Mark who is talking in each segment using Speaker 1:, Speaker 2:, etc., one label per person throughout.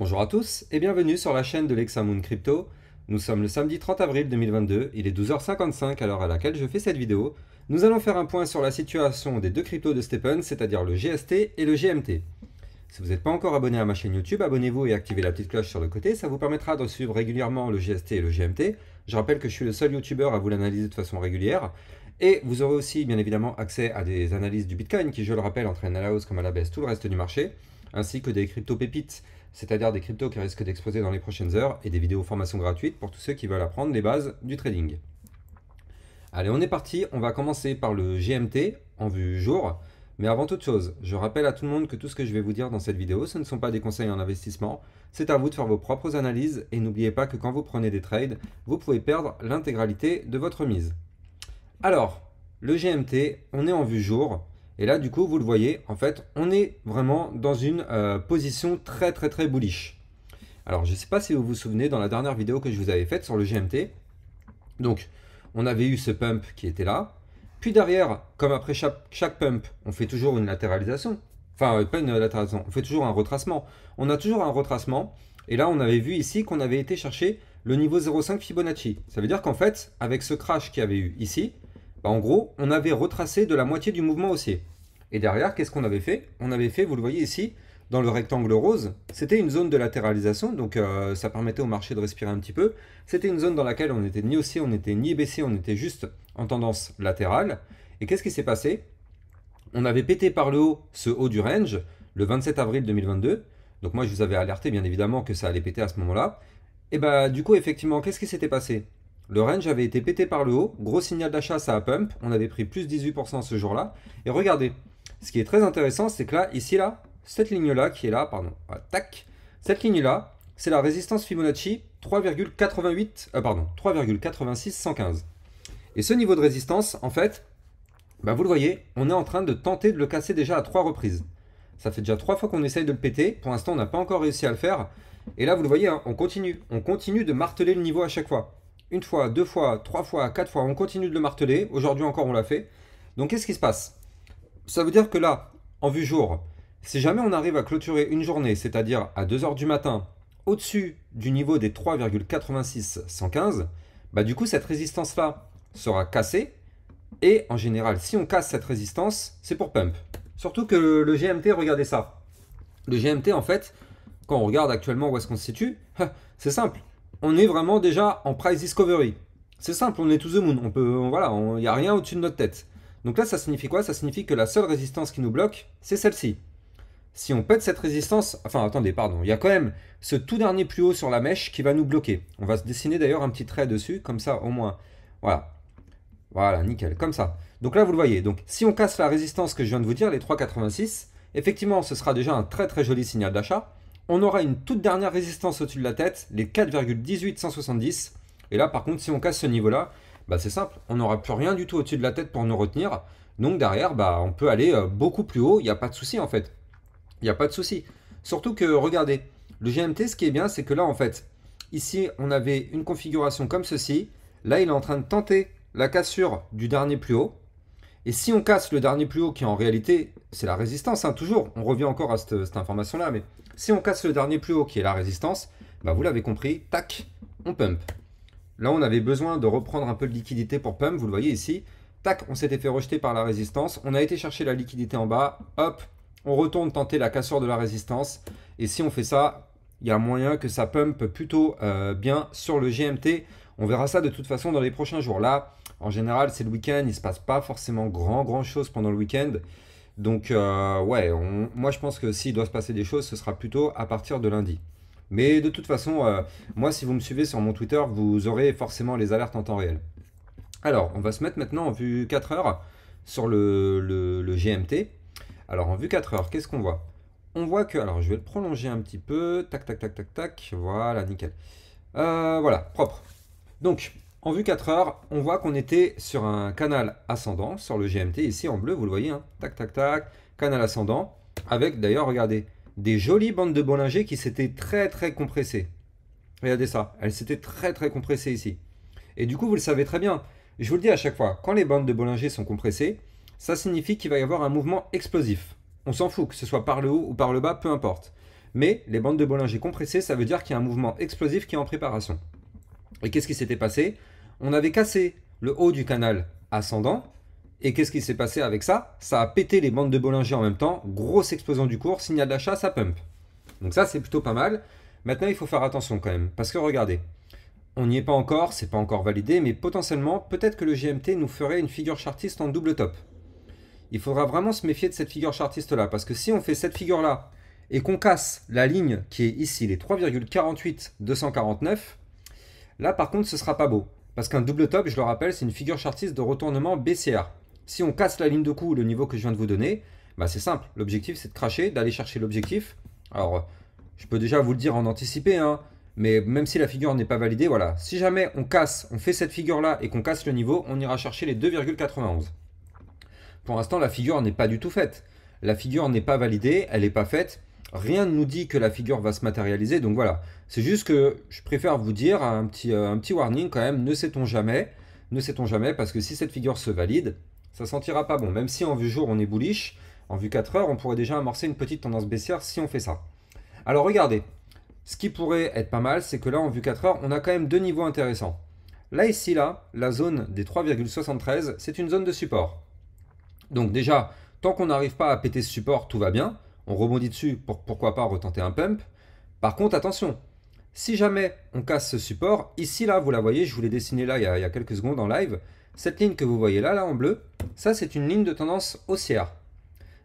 Speaker 1: Bonjour à tous et bienvenue sur la chaîne de l'Examoon Crypto. Nous sommes le samedi 30 avril 2022, il est 12h55 à l'heure à laquelle je fais cette vidéo. Nous allons faire un point sur la situation des deux cryptos de Steppen, c'est-à-dire le GST et le GMT. Si vous n'êtes pas encore abonné à ma chaîne YouTube, abonnez-vous et activez la petite cloche sur le côté, ça vous permettra de suivre régulièrement le GST et le GMT. Je rappelle que je suis le seul youtubeur à vous l'analyser de façon régulière. Et vous aurez aussi bien évidemment accès à des analyses du Bitcoin qui, je le rappelle, entraînent à la hausse comme à la baisse tout le reste du marché, ainsi que des crypto pépites c'est-à-dire des cryptos qui risquent d'exploser dans les prochaines heures et des vidéos formation gratuites pour tous ceux qui veulent apprendre les bases du trading. Allez, on est parti, on va commencer par le GMT en vue jour. Mais avant toute chose, je rappelle à tout le monde que tout ce que je vais vous dire dans cette vidéo, ce ne sont pas des conseils en investissement, c'est à vous de faire vos propres analyses et n'oubliez pas que quand vous prenez des trades, vous pouvez perdre l'intégralité de votre mise. Alors, le GMT, on est en vue jour. Et là, du coup, vous le voyez, en fait, on est vraiment dans une euh, position très, très, très bullish. Alors, je ne sais pas si vous vous souvenez, dans la dernière vidéo que je vous avais faite sur le GMT, donc, on avait eu ce pump qui était là. Puis derrière, comme après chaque, pump, on fait toujours une latéralisation. Enfin, euh, pas une latéralisation, on fait toujours un retracement. On a toujours un retracement. Et là, on avait vu ici qu'on avait été chercher le niveau 0,5 Fibonacci. Ça veut dire qu'en fait, avec ce crash qui avait eu ici, bah, en gros, on avait retracé de la moitié du mouvement haussier. Et derrière, qu'est-ce qu'on avait fait On avait fait, vous le voyez ici, dans le rectangle rose, c'était une zone de latéralisation, donc euh, ça permettait au marché de respirer un petit peu. C'était une zone dans laquelle on n'était ni haussier, on n'était ni baissé, on était juste en tendance latérale. Et qu'est-ce qui s'est passé On avait pété par le haut ce haut du range le 27 avril 2022. Donc moi, je vous avais alerté, bien évidemment, que ça allait péter à ce moment-là. Et bah du coup, effectivement, qu'est-ce qui s'était passé le range avait été pété par le haut, gros signal d'achat, ça a pump, on avait pris plus 18% ce jour-là. Et regardez, ce qui est très intéressant, c'est que là, ici, là, cette ligne-là, qui est là, pardon, ah, tac, cette ligne-là, c'est la résistance Fibonacci 3,88, euh, pardon, Et ce niveau de résistance, en fait, bah, vous le voyez, on est en train de tenter de le casser déjà à trois reprises. Ça fait déjà trois fois qu'on essaye de le péter. Pour l'instant, on n'a pas encore réussi à le faire. Et là, vous le voyez, hein, on continue. On continue de marteler le niveau à chaque fois une fois, deux fois, trois fois, quatre fois, on continue de le marteler. Aujourd'hui encore, on l'a fait. Donc, qu'est-ce qui se passe Ça veut dire que là, en vue jour, si jamais on arrive à clôturer une journée, c'est-à-dire à 2h du matin, au-dessus du niveau des 3,8615, bah du coup, cette résistance-là sera cassée. Et en général, si on casse cette résistance, c'est pour pump. Surtout que le GMT, regardez ça. Le GMT, en fait, quand on regarde actuellement où est-ce qu'on se situe, c'est simple on est vraiment déjà en price discovery. C'est simple, on est to the moon. On peut, voilà, il n'y a rien au-dessus de notre tête. Donc là, ça signifie quoi Ça signifie que la seule résistance qui nous bloque, c'est celle-ci. Si on pète cette résistance, enfin attendez, pardon, il y a quand même ce tout dernier plus haut sur la mèche qui va nous bloquer. On va se dessiner d'ailleurs un petit trait dessus, comme ça au moins. Voilà. Voilà, nickel, comme ça. Donc là, vous le voyez. Donc si on casse la résistance que je viens de vous dire, les 3,86, effectivement, ce sera déjà un très très joli signal d'achat. On aura une toute dernière résistance au-dessus de la tête, les 4,18170. Et là, par contre, si on casse ce niveau-là, bah, c'est simple, on n'aura plus rien du tout au-dessus de la tête pour nous retenir. Donc derrière, bah, on peut aller euh, beaucoup plus haut, il n'y a pas de souci en fait. Il n'y a pas de souci. Surtout que, regardez, le GMT, ce qui est bien, c'est que là, en fait, ici, on avait une configuration comme ceci. Là, il est en train de tenter la cassure du dernier plus haut. Et si on casse le dernier plus haut, qui en réalité, c'est la résistance, hein, toujours, on revient encore à cette information-là, mais si on casse le dernier plus haut qui est la résistance, bah, vous l'avez compris, tac, on pump. Là, on avait besoin de reprendre un peu de liquidité pour pump, vous le voyez ici. Tac, on s'était fait rejeter par la résistance. On a été chercher la liquidité en bas. Hop, on retourne tenter la casseur de la résistance. Et si on fait ça, il y a moyen que ça pump plutôt euh, bien sur le GMT. On verra ça de toute façon dans les prochains jours. Là, en général, c'est le week-end. Il ne se passe pas forcément grand, grand chose pendant le week-end. Donc, euh, ouais, moi je pense que s'il doit se passer des choses, ce sera plutôt à partir de lundi. Mais de toute façon, euh, moi si vous me suivez sur mon Twitter, vous aurez forcément les alertes en temps réel. Alors, on va se mettre maintenant en vue 4 heures sur le, GMT. Alors, en vue 4 heures, qu'est-ce qu'on voit On voit que, alors je vais le prolonger un petit peu, tac, tac, tac, tac, tac, voilà, nickel. Euh, voilà, propre. Donc, en vue 4 heures, on voit qu'on était sur un canal ascendant, sur le GMT, ici en bleu, vous le voyez, hein. tac tac tac, canal ascendant, avec d'ailleurs, regardez, des jolies bandes de Bollinger qui s'étaient très très compressées. Regardez ça, elles s'étaient très très compressées ici. Et du coup, vous le savez très bien, je vous le dis à chaque fois, quand les bandes de Bollinger sont compressées, ça signifie qu'il va y avoir un mouvement explosif. On s'en fout, que ce soit par le haut ou par le bas, peu importe. Mais les bandes de Bollinger compressées, ça veut dire qu'il y a un mouvement explosif qui est en préparation. Et qu'est-ce qui s'était passé on avait cassé le haut du canal ascendant. Et qu'est-ce qui s'est passé avec ça Ça a pété les bandes de Bollinger en même temps. Grosse explosion du cours, signal d'achat, ça pump. Donc ça, c'est plutôt pas mal. Maintenant, il faut faire attention quand même. Parce que regardez, on n'y est pas encore, c'est pas encore validé, mais potentiellement, peut-être que le GMT nous ferait une figure chartiste en double top. Il faudra vraiment se méfier de cette figure chartiste là, parce que si on fait cette figure là et qu'on casse la ligne qui est ici, les 3,48 249, là par contre ce sera pas beau. Parce qu'un double top, je le rappelle, c'est une figure chartiste de retournement baissière. Si on casse la ligne de coup, le niveau que je viens de vous donner, bah c'est simple. L'objectif, c'est de cracher, d'aller chercher l'objectif. Alors, je peux déjà vous le dire en anticipé, hein, mais même si la figure n'est pas validée, voilà. Si jamais on casse, on fait cette figure-là et qu'on casse le niveau, on ira chercher les 2,91. Pour l'instant, la figure n'est pas du tout faite. La figure n'est pas validée, elle n'est pas faite. Rien ne nous dit que la figure va se matérialiser, donc voilà. C'est juste que je préfère vous dire un petit, euh, un petit warning quand même, ne sait-on jamais, ne sait-on jamais, parce que si cette figure se valide, ça sentira pas bon. Même si en vue jour on est bullish, en vue 4 heures, on pourrait déjà amorcer une petite tendance baissière si on fait ça. Alors regardez, ce qui pourrait être pas mal, c'est que là en vue 4 heures, on a quand même deux niveaux intéressants. Là ici, là, la zone des 3,73, c'est une zone de support. Donc déjà, tant qu'on n'arrive pas à péter ce support, tout va bien on rebondit dessus pour pourquoi pas retenter un pump. Par contre, attention, si jamais on casse ce support, ici là, vous la voyez, je vous l'ai dessiné là il y, a, quelques secondes en live, cette ligne que vous voyez là, là en bleu, ça c'est une ligne de tendance haussière.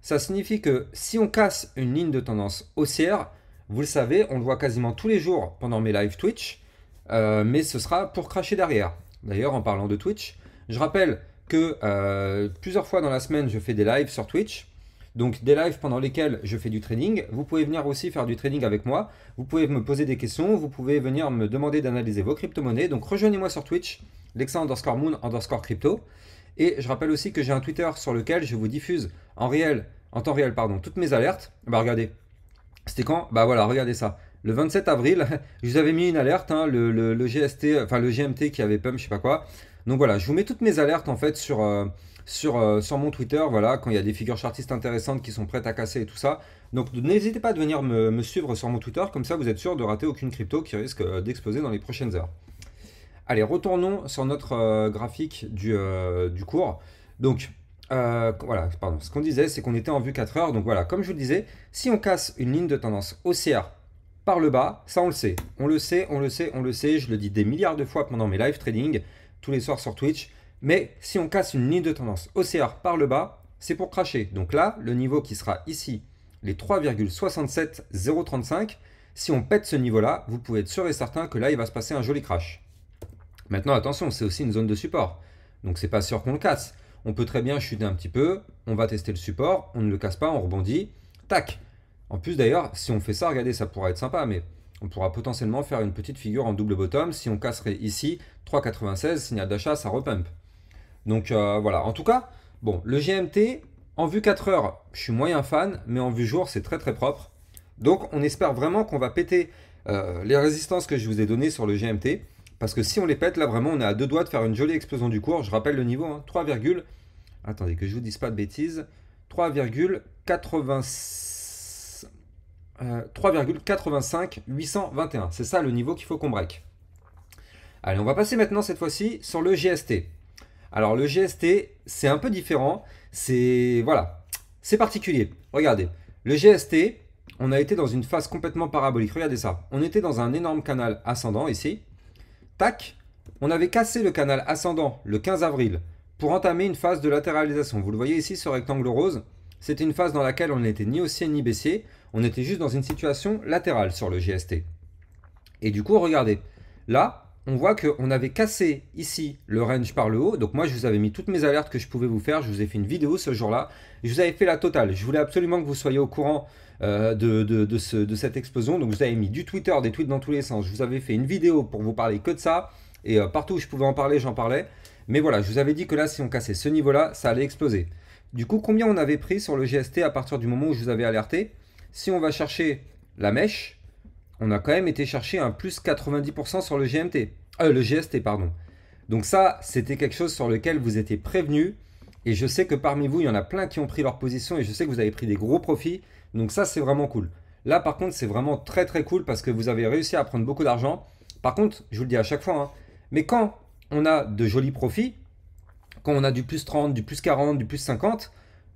Speaker 1: Ça signifie que si on casse une ligne de tendance haussière, vous le savez, on le voit quasiment tous les jours pendant mes lives Twitch, euh, mais ce sera pour cracher derrière. D'ailleurs, en parlant de Twitch, je rappelle que euh, plusieurs fois dans la semaine, je fais des lives sur Twitch. Donc des lives pendant lesquels je fais du trading. Vous pouvez venir aussi faire du trading avec moi. Vous pouvez me poser des questions. Vous pouvez venir me demander d'analyser vos crypto-monnaies. Donc rejoignez-moi sur Twitch, lexa underscore moon underscore crypto. Et je rappelle aussi que j'ai un Twitter sur lequel je vous diffuse en réel, en temps réel, pardon, toutes mes alertes. Bah regardez, c'était quand Bah voilà, regardez ça le 27 avril, je vous avais mis une alerte, hein, le, GST, enfin le GMT qui avait pump, je sais pas quoi. Donc voilà, je vous mets toutes mes alertes en fait sur, euh, euh, sur, mon Twitter, voilà, quand il y a des figures chartistes intéressantes qui sont prêtes à casser et tout ça. Donc n'hésitez pas à venir me, suivre sur mon Twitter, comme ça vous êtes sûr de rater aucune crypto qui risque euh, d'exploser dans les prochaines heures. Allez, retournons sur notre graphique du, du cours. Donc, voilà, pardon. Ce qu'on disait, c'est qu'on était en vue 4 heures. Donc voilà, comme je vous le disais, si on casse une ligne de tendance haussière par le bas, ça on le sait. On le sait, on le sait, on le sait. Je le dis des milliards de fois pendant mes live trading, tous les soirs sur Twitch. Mais si on casse une ligne de tendance haussière par le bas, c'est pour cracher. Donc là, le niveau qui sera ici, les 3,67035, si on pète ce niveau-là, vous pouvez être sûr et certain que là, il va se passer un joli crash. Maintenant, attention, c'est aussi une zone de support. Donc c'est pas sûr qu'on le casse. On peut très bien chuter un petit peu, on va tester le support, on ne le casse pas, on rebondit. Tac, en plus d'ailleurs, si on fait ça, regardez, ça pourrait être sympa, mais on pourra potentiellement faire une petite figure en double bottom. Si on casserait ici, 3,96, signal d'achat, ça repump. Donc euh, voilà, en tout cas, bon, le GMT, en vue 4 heures, je suis moyen fan, mais en vue jour, c'est très très propre. Donc on espère vraiment qu'on va péter euh, les résistances que je vous ai données sur le GMT, parce que si on les pète, là vraiment, on est à deux doigts de faire une jolie explosion du cours. Je rappelle le niveau, 3, hein, attendez que je vous dise pas de bêtises, 3,86. 3,85821, 3,85 821. C'est ça le niveau qu'il faut qu'on break. Allez, on va passer maintenant cette fois-ci sur le GST. Alors le GST, c'est un peu différent. C'est voilà, c'est particulier. Regardez, le GST, on a été dans une phase complètement parabolique. Regardez ça. On était dans un énorme canal ascendant ici. Tac, on avait cassé le canal ascendant le 15 avril pour entamer une phase de latéralisation. Vous le voyez ici, ce rectangle rose. C'était une phase dans laquelle on n'était ni haussier ni baissier, on était juste dans une situation latérale sur le GST. Et du coup, regardez, là, on voit qu'on avait cassé ici le range par le haut. Donc moi, je vous avais mis toutes mes alertes que je pouvais vous faire. Je vous ai fait une vidéo ce jour-là. Je vous avais fait la totale. Je voulais absolument que vous soyez au courant euh, de, cette explosion. Donc je vous avais mis du Twitter, des tweets dans tous les sens. Je vous avais fait une vidéo pour vous parler que de ça. Et euh, partout où je pouvais en parler, j'en parlais. Mais voilà, je vous avais dit que là, si on cassait ce niveau-là, ça allait exploser. Du coup, combien on avait pris sur le GST à partir du moment où je vous avais alerté Si on va chercher la mèche, on a quand même été chercher un plus 90% sur le GMT. Euh, le GST, pardon. Donc ça, c'était quelque chose sur lequel vous étiez prévenu. Et je sais que parmi vous, il y en a plein qui ont pris leur position et je sais que vous avez pris des gros profits. Donc ça, c'est vraiment cool. Là, par contre, c'est vraiment très très cool parce que vous avez réussi à prendre beaucoup d'argent. Par contre, je vous le dis à chaque fois, hein, mais quand on a de jolis profits, quand on a du plus 30, du plus 40, du plus 50,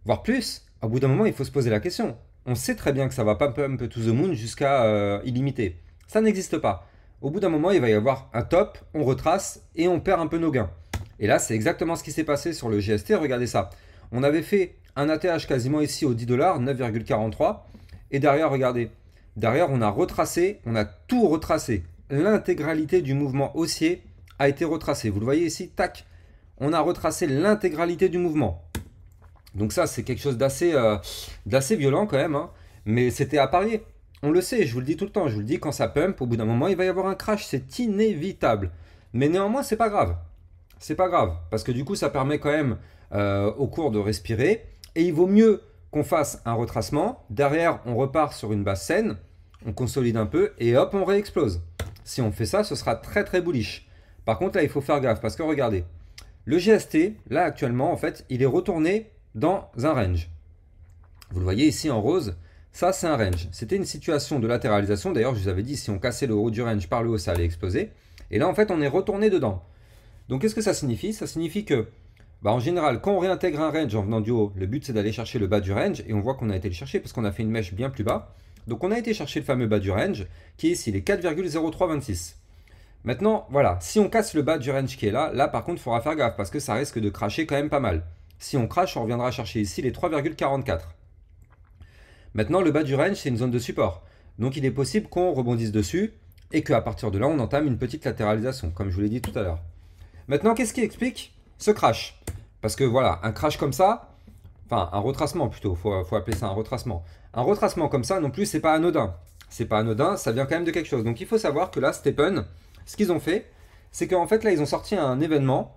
Speaker 1: voire plus, au bout d'un moment, il faut se poser la question. On sait très bien que ça va pas peu to the moon jusqu'à euh, illimité. Ça n'existe pas. Au bout d'un moment, il va y avoir un top, on retrace et on perd un peu nos gains. Et là, c'est exactement ce qui s'est passé sur le GST. Regardez ça. On avait fait un ATH quasiment ici au 10 dollars, 9,43. Et derrière, regardez. Derrière, on a retracé, on a tout retracé. L'intégralité du mouvement haussier a été retracé. Vous le voyez ici, tac, on a retracé l'intégralité du mouvement. Donc ça, c'est quelque chose d'assez euh, violent quand même, hein. mais c'était à parier. On le sait, je vous le dis tout le temps, je vous le dis, quand ça pump, au bout d'un moment, il va y avoir un crash, c'est inévitable. Mais néanmoins, c'est pas grave. C'est pas grave, parce que du coup, ça permet quand même euh, au cours de respirer, et il vaut mieux qu'on fasse un retracement, derrière, on repart sur une base saine, on consolide un peu, et hop, on réexplose. Si on fait ça, ce sera très très bullish. Par contre, là, il faut faire gaffe, parce que regardez, le GST, là actuellement, en fait, il est retourné dans un range. Vous le voyez ici en rose, ça c'est un range. C'était une situation de latéralisation. D'ailleurs, je vous avais dit, si on cassait le haut du range par le haut, ça allait exploser. Et là, en fait, on est retourné dedans. Donc, qu'est-ce que ça signifie Ça signifie que, bah, en général, quand on réintègre un range en venant du haut, le but c'est d'aller chercher le bas du range. Et on voit qu'on a été le chercher parce qu'on a fait une mèche bien plus bas. Donc, on a été chercher le fameux bas du range, qui est ici, est 4,0326. Maintenant, voilà, si on casse le bas du range qui est là, là par contre, il faudra faire gaffe parce que ça risque de cracher quand même pas mal. Si on crache, on reviendra chercher ici les 3,44. Maintenant, le bas du range, c'est une zone de support. Donc il est possible qu'on rebondisse dessus et qu'à partir de là, on entame une petite latéralisation, comme je vous l'ai dit tout à l'heure. Maintenant, qu'est-ce qui explique ce crash Parce que voilà, un crash comme ça, enfin un retracement plutôt, il faut, appeler ça un retracement. Un retracement comme ça non plus, c'est pas anodin. C'est pas anodin, ça vient quand même de quelque chose. Donc il faut savoir que là, Stephen, ce qu'ils ont fait, c'est qu'en fait là ils ont sorti un événement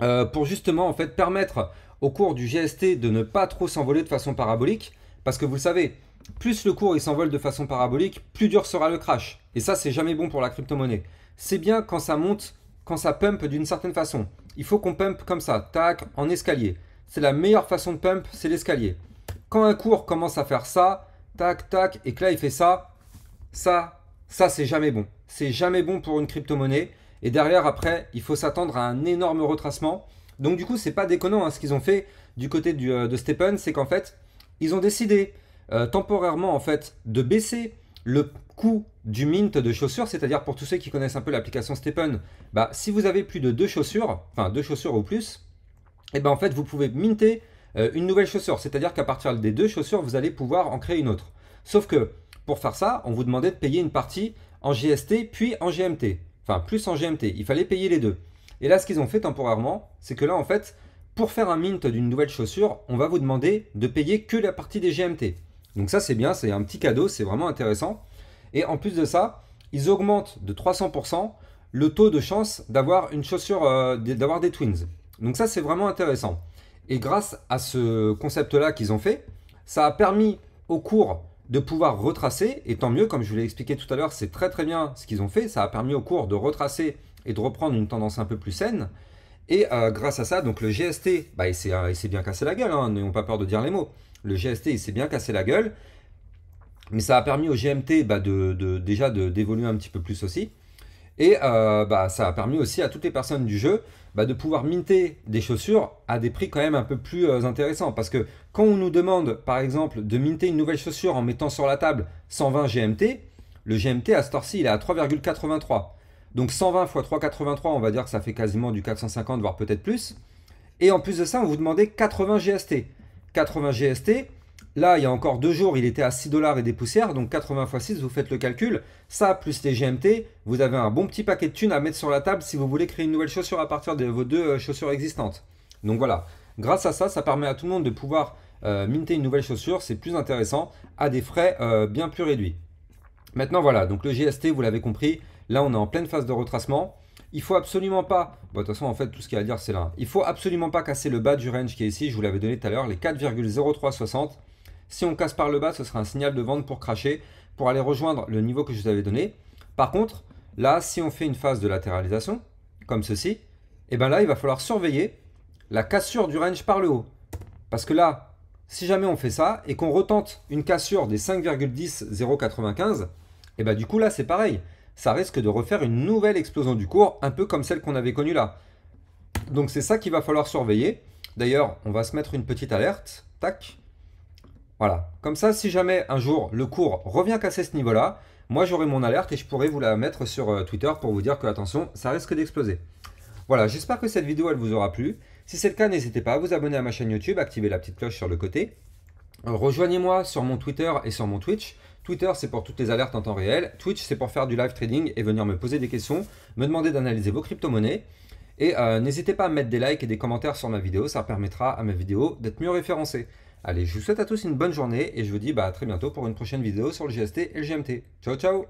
Speaker 1: euh, pour justement en fait permettre au cours du GST de ne pas trop s'envoler de façon parabolique, parce que vous le savez, plus le cours il s'envole de façon parabolique, plus dur sera le crash. Et ça c'est jamais bon pour la crypto-monnaie. C'est bien quand ça monte, quand ça pump d'une certaine façon. Il faut qu'on pump comme ça, tac, en escalier. C'est la meilleure façon de pump, c'est l'escalier. Quand un cours commence à faire ça, tac, tac, et que là il fait ça, ça, ça c'est jamais bon c'est jamais bon pour une crypto-monnaie. Et derrière, après, il faut s'attendre à un énorme retracement. Donc du coup, c'est pas déconnant hein, ce qu'ils ont fait du côté euh, de Stepen, c'est qu'en fait, ils ont décidé euh, temporairement en fait de baisser le coût du mint de chaussures, c'est-à-dire pour tous ceux qui connaissent un peu l'application Stepen, bah, si vous avez plus de deux chaussures, enfin deux chaussures ou plus, et eh ben en fait vous pouvez minter euh, une nouvelle chaussure, c'est-à-dire qu'à partir des deux chaussures, vous allez pouvoir en créer une autre. Sauf que pour faire ça, on vous demandait de payer une partie en GST puis en GMT. Enfin, plus en GMT. Il fallait payer les deux. Et là, ce qu'ils ont fait temporairement, c'est que là, en fait, pour faire un mint d'une nouvelle chaussure, on va vous demander de payer que la partie des GMT. Donc ça, c'est bien, c'est un petit cadeau, c'est vraiment intéressant. Et en plus de ça, ils augmentent de 300% le taux de chance d'avoir une chaussure, euh, d'avoir des twins. Donc ça, c'est vraiment intéressant. Et grâce à ce concept-là qu'ils ont fait, ça a permis au cours de pouvoir retracer, et tant mieux, comme je vous l'ai expliqué tout à l'heure, c'est très très bien ce qu'ils ont fait, ça a permis au cours de retracer et de reprendre une tendance un peu plus saine, et euh, grâce à ça, donc le GST, bah, il s'est bien cassé la gueule, hein, n'ayons pas peur de dire les mots, le GST il s'est bien cassé la gueule, mais ça a permis au GMT bah, de, déjà d'évoluer un petit peu plus aussi, et euh, bah, ça a permis aussi à toutes les personnes du jeu bah, de pouvoir minter des chaussures à des prix quand même un peu plus euh, intéressants. Parce que quand on nous demande, par exemple, de minter une nouvelle chaussure en mettant sur la table 120 GMT, le GMT à ce temps-ci, il est à 3,83. Donc 120 x 3,83, on va dire que ça fait quasiment du 450, voire peut-être plus. Et en plus de ça, on vous demandait 80 GST. 80 GST, Là, il y a encore deux jours, il était à 6 dollars et des poussières, donc 80 x 6, vous faites le calcul. Ça, plus les GMT, vous avez un bon petit paquet de thunes à mettre sur la table si vous voulez créer une nouvelle chaussure à partir de vos deux euh, chaussures existantes. Donc voilà, grâce à ça, ça permet à tout le monde de pouvoir euh, minter une nouvelle chaussure, c'est plus intéressant, à des frais euh, bien plus réduits. Maintenant voilà, donc le GST, vous l'avez compris, là on est en pleine phase de retracement. Il faut absolument pas, bon, de toute façon en fait tout ce qu'il y a à dire c'est là, il faut absolument pas casser le bas du range qui est ici, je vous l'avais donné tout à l'heure, les 4,0360. Si on casse par le bas, ce sera un signal de vente pour cracher, pour aller rejoindre le niveau que je vous avais donné. Par contre, là, si on fait une phase de latéralisation, comme ceci, et eh bien là, il va falloir surveiller la cassure du range par le haut. Parce que là, si jamais on fait ça et qu'on retente une cassure des 5,10095, et bien du coup là, c'est pareil. Ça risque de refaire une nouvelle explosion du cours, un peu comme celle qu'on avait connue là. Donc c'est ça qu'il va falloir surveiller. D'ailleurs, on va se mettre une petite alerte. Tac. Voilà. Comme ça, si jamais un jour le cours revient casser ce niveau-là, moi j'aurai mon alerte et je pourrai vous la mettre sur euh, Twitter pour vous dire que attention, ça risque d'exploser. Voilà, j'espère que cette vidéo elle vous aura plu. Si c'est le cas, n'hésitez pas à vous abonner à ma chaîne YouTube, activer la petite cloche sur le côté. Euh, rejoignez-moi sur mon Twitter et sur mon Twitch. Twitter, c'est pour toutes les alertes en temps réel. Twitch, c'est pour faire du live trading et venir me poser des questions, me demander d'analyser vos crypto-monnaies. Et euh, n'hésitez pas à mettre des likes et des commentaires sur ma vidéo, ça permettra à ma vidéo d'être mieux référencée. Allez, je vous souhaite à tous une bonne journée et je vous dis bah, à très bientôt pour une prochaine vidéo sur le GST et le GMT. Ciao ciao